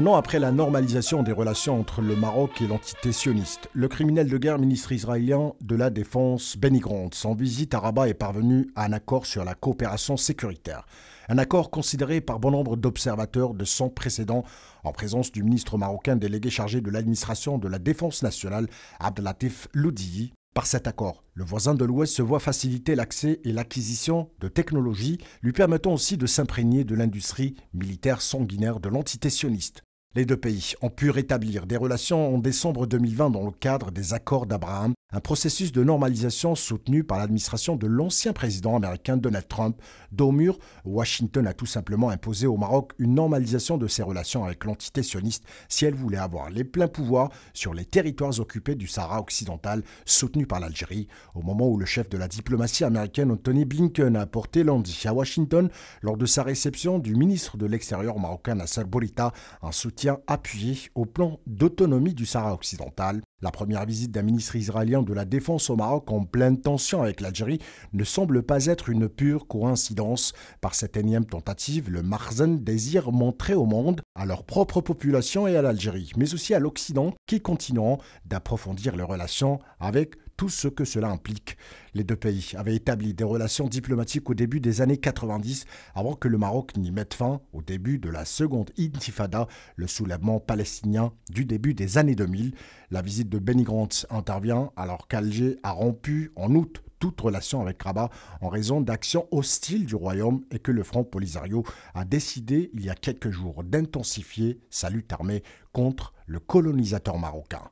Un an après la normalisation des relations entre le Maroc et l'entité sioniste, le criminel de guerre ministre israélien de la Défense Benny Grant, en visite à Rabat, est parvenu à un accord sur la coopération sécuritaire. Un accord considéré par bon nombre d'observateurs de sans précédent en présence du ministre marocain délégué chargé de l'administration de la Défense nationale, Abdelatif Loudi, Par cet accord, le voisin de l'Ouest se voit faciliter l'accès et l'acquisition de technologies, lui permettant aussi de s'imprégner de l'industrie militaire sanguinaire de l'entité sioniste. Les deux pays ont pu rétablir des relations en décembre 2020 dans le cadre des accords d'Abraham un processus de normalisation soutenu par l'administration de l'ancien président américain Donald Trump. mur, Washington a tout simplement imposé au Maroc une normalisation de ses relations avec l'entité sioniste si elle voulait avoir les pleins pouvoirs sur les territoires occupés du Sahara occidental soutenu par l'Algérie. Au moment où le chef de la diplomatie américaine Anthony Blinken a apporté lundi à Washington, lors de sa réception du ministre de l'Extérieur marocain Nasser Bolita, un soutien appuyé au plan d'autonomie du Sahara occidental. La première visite d'un ministre israélien de la Défense au Maroc en pleine tension avec l'Algérie ne semble pas être une pure coïncidence. Par cette énième tentative, le Marzen désire montrer au monde, à leur propre population et à l'Algérie, mais aussi à l'Occident, qui continueront d'approfondir leurs relations avec tout ce que cela implique. Les deux pays avaient établi des relations diplomatiques au début des années 90 avant que le Maroc n'y mette fin au début de la seconde intifada, le soulèvement palestinien du début des années 2000. La visite de Benny intervient alors qu'Alger a rompu en août toute relation avec Rabat en raison d'actions hostiles du royaume et que le Front Polisario a décidé il y a quelques jours d'intensifier sa lutte armée contre le colonisateur marocain.